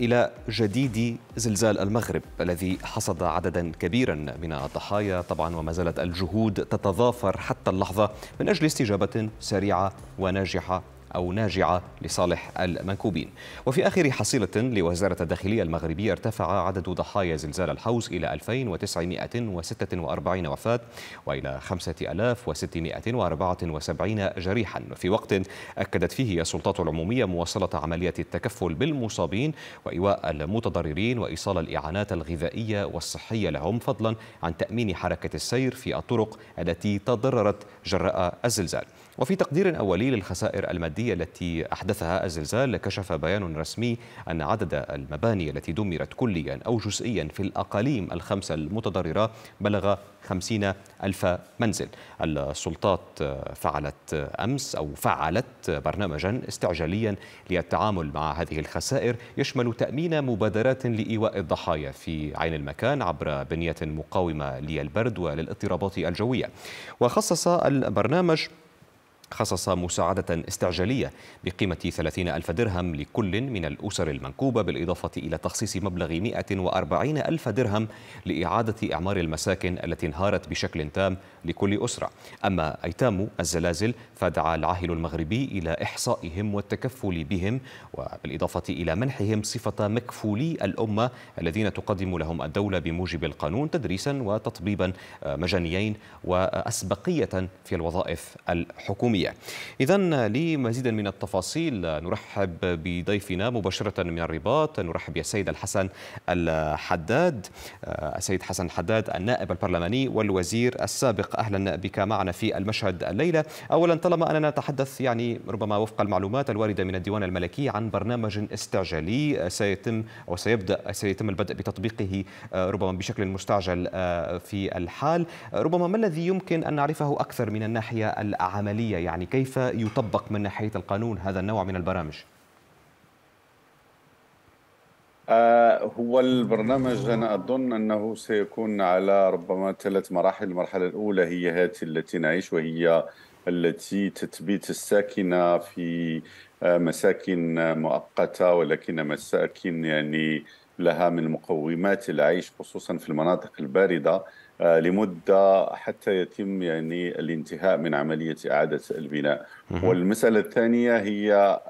إلى جديد زلزال المغرب الذي حصد عددا كبيرا من الضحايا طبعا وما زالت الجهود تتضافر حتى اللحظة من أجل استجابة سريعة وناجحة أو ناجعة لصالح المنكوبين وفي آخر حصيلة لوزارة الداخلية المغربية ارتفع عدد ضحايا زلزال الحوز إلى 2946 وفاة وإلى 5674 جريحا في وقت أكدت فيه السلطات العمومية مواصلة عملية التكفل بالمصابين وإيواء المتضررين وإيصال الإعانات الغذائية والصحية لهم فضلا عن تأمين حركة السير في الطرق التي تضررت جراء الزلزال وفي تقدير أولي للخسائر المادية الحديدية التي أحدثها الزلزال كشف بيان رسمي أن عدد المباني التي دمرت كليا أو جزئيا في الأقاليم الخمسة المتضررة بلغ خمسين ألف منزل السلطات فعلت أمس أو فعلت برنامجا استعجاليا للتعامل مع هذه الخسائر يشمل تأمين مبادرات لإيواء الضحايا في عين المكان عبر بنية مقاومة للبرد وللاضطرابات الجوية وخصص البرنامج خصص مساعدة استعجالية بقيمة 30 ألف درهم لكل من الأسر المنكوبة بالإضافة إلى تخصيص مبلغ 140 ألف درهم لإعادة إعمار المساكن التي انهارت بشكل تام لكل أسرة أما أيتام الزلازل فدعا العاهل المغربي إلى إحصائهم والتكفل بهم وبالإضافة إلى منحهم صفة مكفولي الأمة الذين تقدم لهم الدولة بموجب القانون تدريسا وتطبيبا مجانيين وأسبقية في الوظائف الحكومية العالمية إذا لمزيد من التفاصيل نرحب بضيفنا مباشرة من الرباط نرحب بالسيد الحسن الحداد السيد آه، حسن الحداد النائب البرلماني والوزير السابق أهلا بك معنا في المشهد الليلة أولا طالما أننا نتحدث يعني ربما وفق المعلومات الواردة من الديوان الملكي عن برنامج استعجالي آه، سيتم أو سيبدأ سيتم البدء بتطبيقه آه، ربما بشكل مستعجل في الحال ربما ما الذي يمكن أن نعرفه أكثر من الناحية العملية يعني يعني كيف يطبق من ناحية القانون هذا النوع من البرامج؟ آه، هو البرنامج أنا أظن أنه سيكون على ربما ثلاث مراحل المرحلة الأولى هي هذه التي نعيش وهي التي تثبيت الساكنة في آه، مساكن مؤقتة ولكن مساكن يعني لها من مقومات العيش خصوصا في المناطق البارده آه، لمده حتى يتم يعني الانتهاء من عمليه اعاده البناء والمساله الثانيه هي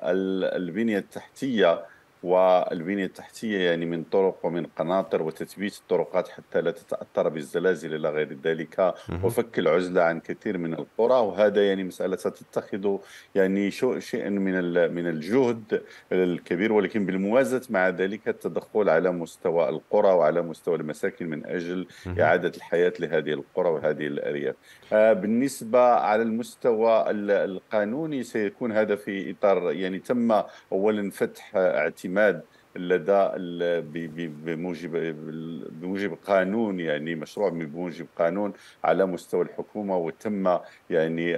البنيه التحتيه والبنية التحتية يعني من طرق ومن قناطر وتثبيت الطرقات حتى لا تتأثر بالزلازل إلى غير ذلك وفك العزلة عن كثير من القرى وهذا يعني مسألة ستتخذ يعني شيئا من من الجهد الكبير ولكن بالموازاة مع ذلك التدخل على مستوى القرى وعلى مستوى المساكن من أجل إعادة الحياة لهذه القرى وهذه الأرياف آه، بالنسبة على المستوى القانوني سيكون هذا في إطار يعني تم أولا فتح اعتماد الاعتماد لدى بموجب بموجب قانون يعني مشروع بموجب قانون على مستوى الحكومه وتم يعني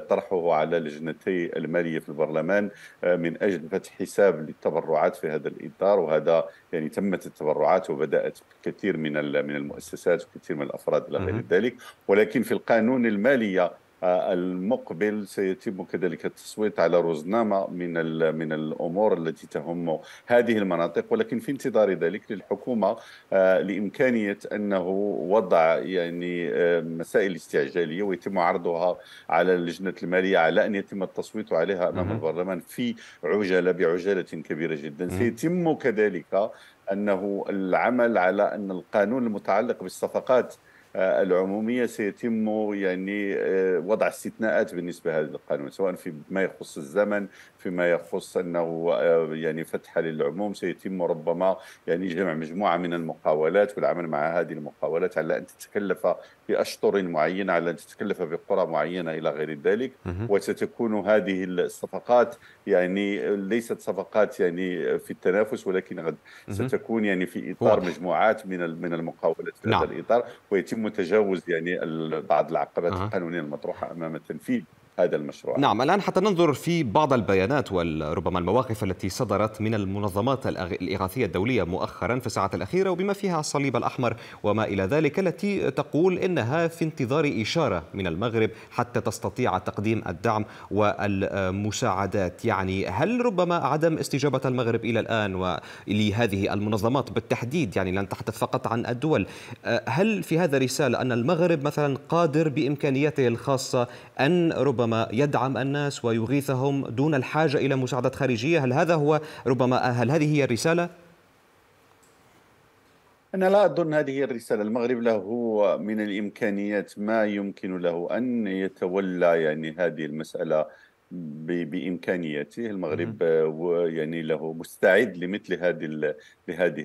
طرحه على لجنتي الماليه في البرلمان آه، من اجل فتح حساب للتبرعات في هذا الاطار وهذا يعني تمت التبرعات وبدات كثير من من المؤسسات وكثير من الافراد الى غير ذلك ولكن في القانون الماليه المقبل سيتم كذلك التصويت على رزنامه من من الامور التي تهم هذه المناطق ولكن في انتظار ذلك للحكومه آه، لامكانيه انه وضع يعني آه، مسائل استعجاليه ويتم عرضها على اللجنة الماليه على ان يتم التصويت عليها امام البرلمان في عجله بعجله كبيره جدا سيتم كذلك انه العمل على ان القانون المتعلق بالصفقات آه، العموميه سيتم يعني آه، وضع استثناءات بالنسبه لهذا القانون سواء فيما يخص الزمن فيما يخص انه آه، يعني فتح للعموم سيتم ربما يعني جمع مجموعه من المقاولات والعمل مع هذه المقاولات على ان تتكلف بأشطر معينة على أن تتكلف بقرى معينة إلى غير ذلك وستكون هذه الصفقات يعني ليست صفقات يعني في التنافس ولكن قد ستكون يعني في إطار مجموعات من من المقاولات في هذا نعم. الإطار ويتم تجاوز يعني بعض العقبات القانونية المطروحة أمام التنفيذ هذا المشروع نعم الآن حتى ننظر في بعض البيانات وربما المواقف التي صدرت من المنظمات الإغاثية الدولية مؤخرا في الساعات الأخيرة وبما فيها الصليب الأحمر وما إلى ذلك التي تقول إنها في انتظار إشارة من المغرب حتى تستطيع تقديم الدعم والمساعدات يعني هل ربما عدم استجابة المغرب إلى الآن ولهذه المنظمات بالتحديد يعني لن نتحدث فقط عن الدول آه، هل في هذا رسالة أن المغرب مثلا قادر بإمكانياته الخاصة أن ربما ربما يدعم الناس ويغيثهم دون الحاجة إلى مساعدة خارجية هل هذا هو ربما هل هذه هي الرسالة؟ أنا لا أظن هذه الرسالة المغرب له من الإمكانيات ما يمكن له أن يتولى يعني هذه المسألة بامكانياته المغرب يعني له مستعد لمثل هذه لهذه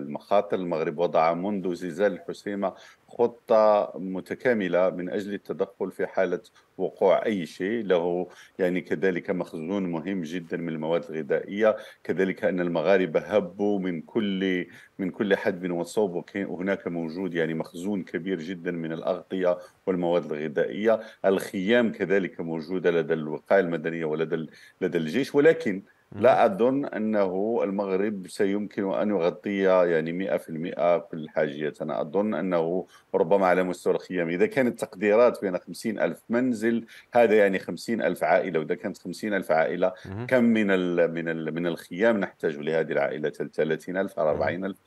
المخاطر المغرب وضع منذ زلزال الحسيمه خطة متكاملة من أجل التدخل في حالة وقوع أي شيء له يعني كذلك مخزون مهم جدا من المواد الغذائية كذلك أن المغاربة هبوا من كل من كل من وصوب وهناك موجود يعني مخزون كبير جدا من الأغطية والمواد الغذائية الخيام كذلك موجودة لدى الوقاية المدنية ولدى لدى الجيش ولكن لا أظن أنه المغرب سيمكن أن يغطي يعني 100% كل الحاجيات أنا أظن أنه ربما على مستوى الخيام إذا كانت تقديرات بين 50 ألف منزل هذا يعني 50 ألف عائلة وإذا كانت 50 ألف عائلة كم من الـ من الـ من الخيام نحتاج لهذه العائلة 30 ألف 40 ألف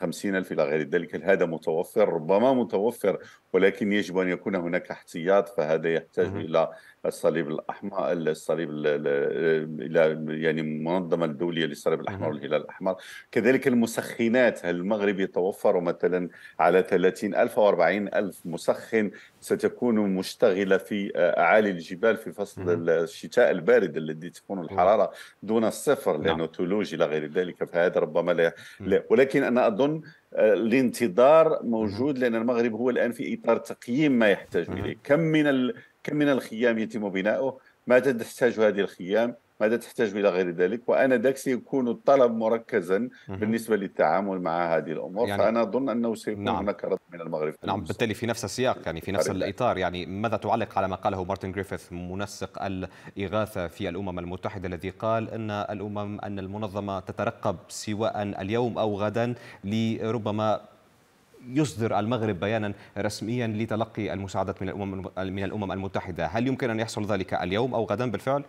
50 ألف إلى غير ذلك هذا متوفر ربما متوفر ولكن يجب أن يكون هناك احتياط فهذا يحتاج إلى الصليب الأحمر الصليب إلى يعني المنظمة الدولية للصليب الأحمر والهلال الأحمر كذلك المسخنات المغرب يتوفر مثلا على 30 ألف أو ألف مسخن ستكون مشتغلة في أعالي الجبال في فصل الشتاء البارد الذي تكون الحرارة دون الصفر لأنه نعم. ثلوج إلى غير ذلك فهذا ربما لا, لا ولكن أنا أظن الانتظار موجود لان المغرب هو الان في اطار تقييم ما يحتاج اليه كم من كم من الخيام يتم بناؤه ماذا تحتاج هذه الخيام ماذا تحتاج الى غير ذلك وانا ذاك سيكون الطلب مركزا بالنسبه للتعامل مع هذه الامور يعني فانا اظن انه سيكون نعم. هناك رد من المغرب نعم بالتالي في نفس السياق يعني في نفس الاطار يعني ماذا تعلق على ما قاله مارتن جريفيث منسق الاغاثه في الامم المتحده الذي قال ان الامم ان المنظمه تترقب سواء اليوم او غدا لربما يصدر المغرب بيانا رسميا لتلقي المساعدات من الامم من الامم المتحده، هل يمكن ان يحصل ذلك اليوم او غدا بالفعل؟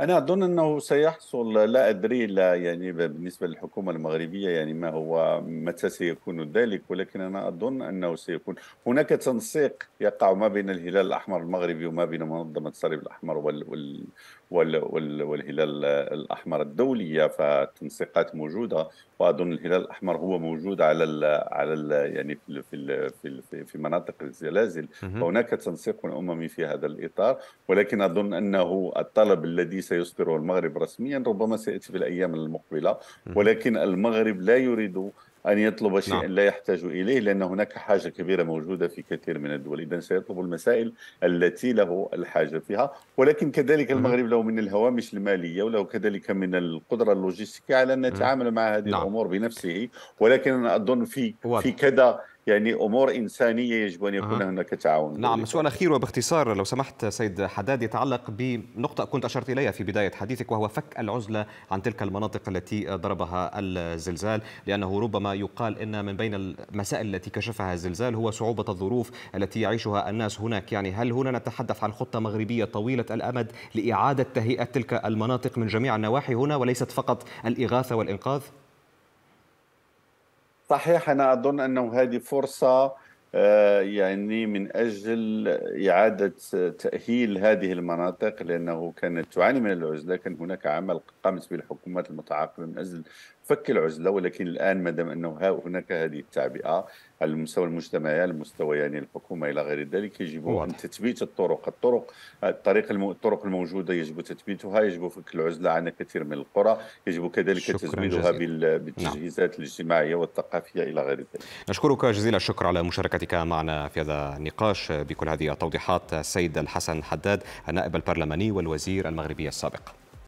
انا اظن انه سيحصل لا ادري لا يعني بالنسبه للحكومه المغربيه يعني ما هو متى سيكون ذلك ولكن انا اظن انه سيكون هناك تنسيق يقع ما بين الهلال الاحمر المغربي وما بين منظمه الصليب الاحمر وال وال وال وال والهلال الاحمر الدوليه فالتنسيقات موجوده واظن الهلال الاحمر هو موجود على الـ على الـ يعني في الـ في الـ في, الـ في مناطق الزلازل فهناك تنسيق اممي في هذا الاطار ولكن اظن انه الطلب الذي سيصدره المغرب رسميا ربما سياتي في الايام المقبله ولكن المغرب لا يريد أن يطلب شيئا نعم. لا يحتاج إليه لأن هناك حاجة كبيرة موجودة في كثير من الدول إذا سيطلب المسائل التي له الحاجة فيها ولكن كذلك المغرب له من الهوامش المالية وله كذلك من القدرة اللوجستيكيه على أن يتعامل مع هذه نعم. الأمور بنفسه ولكن أظن في في كذا يعني امور انسانيه يجب ان يكون آه. هناك تعاون نعم سؤال اخير وباختصار لو سمحت سيد حداد يتعلق بنقطه كنت اشرت اليها في بدايه حديثك وهو فك العزله عن تلك المناطق التي ضربها الزلزال لانه ربما يقال ان من بين المسائل التي كشفها الزلزال هو صعوبه الظروف التي يعيشها الناس هناك يعني هل هنا نتحدث عن خطه مغربيه طويله الامد لاعاده تهيئه تلك المناطق من جميع النواحي هنا وليست فقط الاغاثه والانقاذ صحيح أنا أظن أنه هذه فرصة آه، يعني من أجل إعادة تأهيل هذه المناطق لأنه كانت تعاني من العزلة كان هناك عمل قامت به الحكومات المتعاقبة من أجل فك العزله ولكن الان ما دام انه هناك هذه التعبئه على المستوى المجتمعي على المستوى يعني الحكومه الى غير ذلك يجب ان تثبيت الطرق الطرق الطريق الطرق الموجوده يجب تثبيتها يجب فك العزله عن كثير من القرى يجب كذلك تزويدها بال... نعم. بالتجهيزات نعم. الاجتماعيه والثقافيه الى غير ذلك نشكرك جزيل الشكر على مشاركتك معنا في هذا النقاش بكل هذه التوضيحات السيد الحسن حداد النائب البرلماني والوزير المغربي السابق